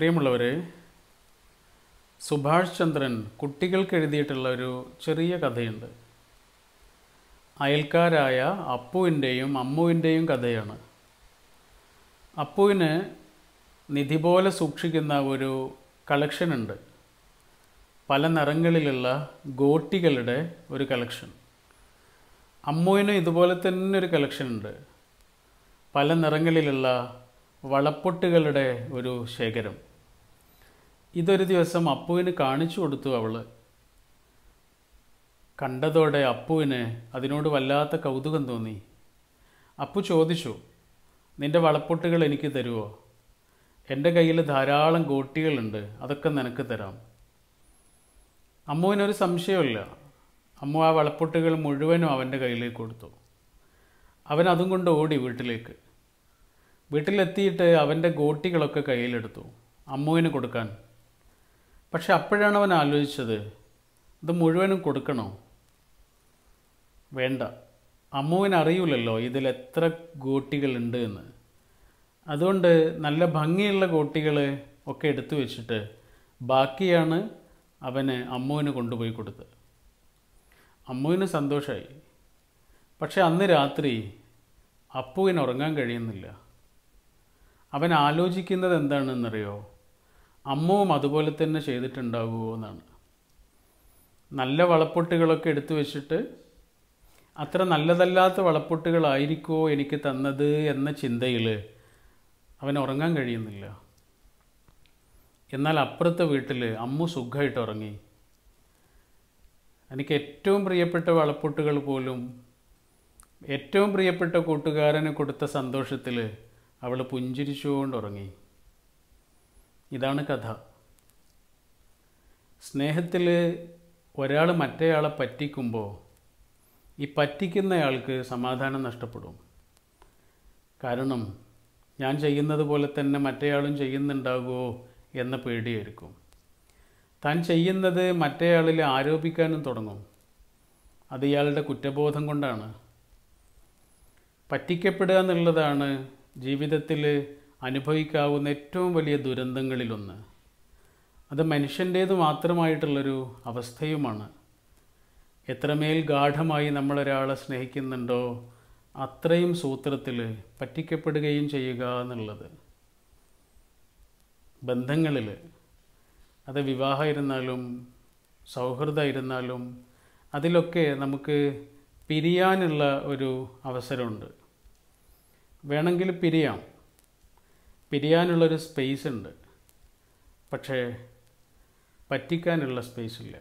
പ്രിയമുള്ളവരെ സുഭാഷ് ചന്ദ്രൻ കുട്ടികൾക്ക് എഴുതിയിട്ടുള്ള ഒരു ചെറിയ കഥയുണ്ട് അയൽക്കാരായ അപ്പുവിൻ്റെയും അമ്മുവിൻ്റെയും കഥയാണ് അപ്പുവിന് നിധി പോലെ സൂക്ഷിക്കുന്ന ഒരു കളക്ഷനുണ്ട് പല നിറങ്ങളിലുള്ള ഗോട്ടികളുടെ ഒരു കളക്ഷൻ അമ്മുവിനും ഇതുപോലെ തന്നെ ഒരു കളക്ഷനുണ്ട് പല നിറങ്ങളിലുള്ള വളപ്പൊട്ടുകളുടെ ഒരു ശേഖരം ഇതൊരു ദിവസം അപ്പുവിന് കാണിച്ചു കൊടുത്തു അവൾ കണ്ടതോടെ അപ്പുവിന് അതിനോട് വല്ലാത്ത കൗതുകം തോന്നി അപ്പു ചോദിച്ചു നിന്റെ വളപ്പൊട്ടുകൾ എനിക്ക് തരുമോ എൻ്റെ കയ്യിൽ ധാരാളം ഗോട്ടികളുണ്ട് അതൊക്കെ നിനക്ക് തരാം അമ്മുവിനൊരു സംശയമില്ല അമ്മു ആ വളപ്പൊട്ടുകൾ മുഴുവനും അവൻ്റെ കയ്യിലേക്ക് കൊടുത്തു അവൻ അതും കൊണ്ട് ഓടി വീട്ടിലേക്ക് വീട്ടിലെത്തിയിട്ട് അവൻ്റെ ഗോട്ടികളൊക്കെ കയ്യിലെടുത്തു അമ്മുവിന് കൊടുക്കാൻ പക്ഷെ അപ്പോഴാണ് അവൻ ആലോചിച്ചത് ഇത് മുഴുവനും കൊടുക്കണോ വേണ്ട അമ്മുവിന് അറിയില്ലല്ലോ ഇതിൽ എത്ര ഗോട്ടികളുണ്ട് എന്ന് അതുകൊണ്ട് നല്ല ഭംഗിയുള്ള ഗോട്ടികൾ ഒക്കെ എടുത്തു വെച്ചിട്ട് ബാക്കിയാണ് അവന് അമ്മുവിന് കൊണ്ടുപോയി കൊടുത്തത് അമ്മുവിന് സന്തോഷമായി പക്ഷെ അന്ന് രാത്രി അപ്പുവിന് ഉറങ്ങാൻ കഴിയുന്നില്ല അവൻ ആലോചിക്കുന്നത് എന്താണെന്നറിയോ അമ്മവും അതുപോലെ തന്നെ ചെയ്തിട്ടുണ്ടാകുമോ എന്നാണ് നല്ല വളപ്പൊട്ടുകളൊക്കെ എടുത്തു വെച്ചിട്ട് അത്ര നല്ലതല്ലാത്ത വളപ്പൊട്ടുകളായിരിക്കുമോ എനിക്ക് തന്നത് എന്ന ചിന്തയിൽ അവൻ ഉറങ്ങാൻ കഴിയുന്നില്ല എന്നാൽ അപ്പുറത്തെ വീട്ടിൽ അമ്മു സുഖമായിട്ട് ഉറങ്ങി എനിക്ക് ഏറ്റവും പ്രിയപ്പെട്ട വളപ്പൊട്ടുകൾ പോലും ഏറ്റവും പ്രിയപ്പെട്ട കൂട്ടുകാരന് കൊടുത്ത സന്തോഷത്തിൽ അവൾ പുഞ്ചിരിച്ചുകൊണ്ട് ഉറങ്ങി ഇതാണ് കഥ സ്നേഹത്തിൽ ഒരാൾ മറ്റേയാളെ പറ്റിക്കുമ്പോൾ ഈ പറ്റിക്കുന്നയാൾക്ക് സമാധാനം നഷ്ടപ്പെടും കാരണം ഞാൻ ചെയ്യുന്നത് പോലെ തന്നെ മറ്റേയാളും ചെയ്യുന്നുണ്ടാകുമോ എന്ന പേടിയായിരിക്കും താൻ ചെയ്യുന്നത് മറ്റേയാളിൽ ആരോപിക്കാനും തുടങ്ങും അത് ഇയാളുടെ കുറ്റബോധം കൊണ്ടാണ് പറ്റിക്കപ്പെടുക എന്നുള്ളതാണ് ജീവിതത്തിൽ അനുഭവിക്കാവുന്ന ഏറ്റവും വലിയ ദുരന്തങ്ങളിലൊന്ന് അത് മനുഷ്യൻ്റേത് മാത്രമായിട്ടുള്ളൊരു അവസ്ഥയുമാണ് എത്രമേൽ ഗാഠമായി നമ്മളൊരാളെ സ്നേഹിക്കുന്നുണ്ടോ അത്രയും സൂത്രത്തിൽ പറ്റിക്കപ്പെടുകയും ചെയ്യുക എന്നുള്ളത് ബന്ധങ്ങളിൽ അത് വിവാഹമായിരുന്നാലും സൗഹൃദമായിരുന്നാലും അതിലൊക്കെ നമുക്ക് പിരിയാനുള്ള ഒരു അവസരമുണ്ട് വേണമെങ്കിൽ പിരിയാം പിരിയാനുള്ളൊരു സ്പേസ് ഉണ്ട് പക്ഷേ പറ്റിക്കാനുള്ള സ്പേസ് ഇല്ല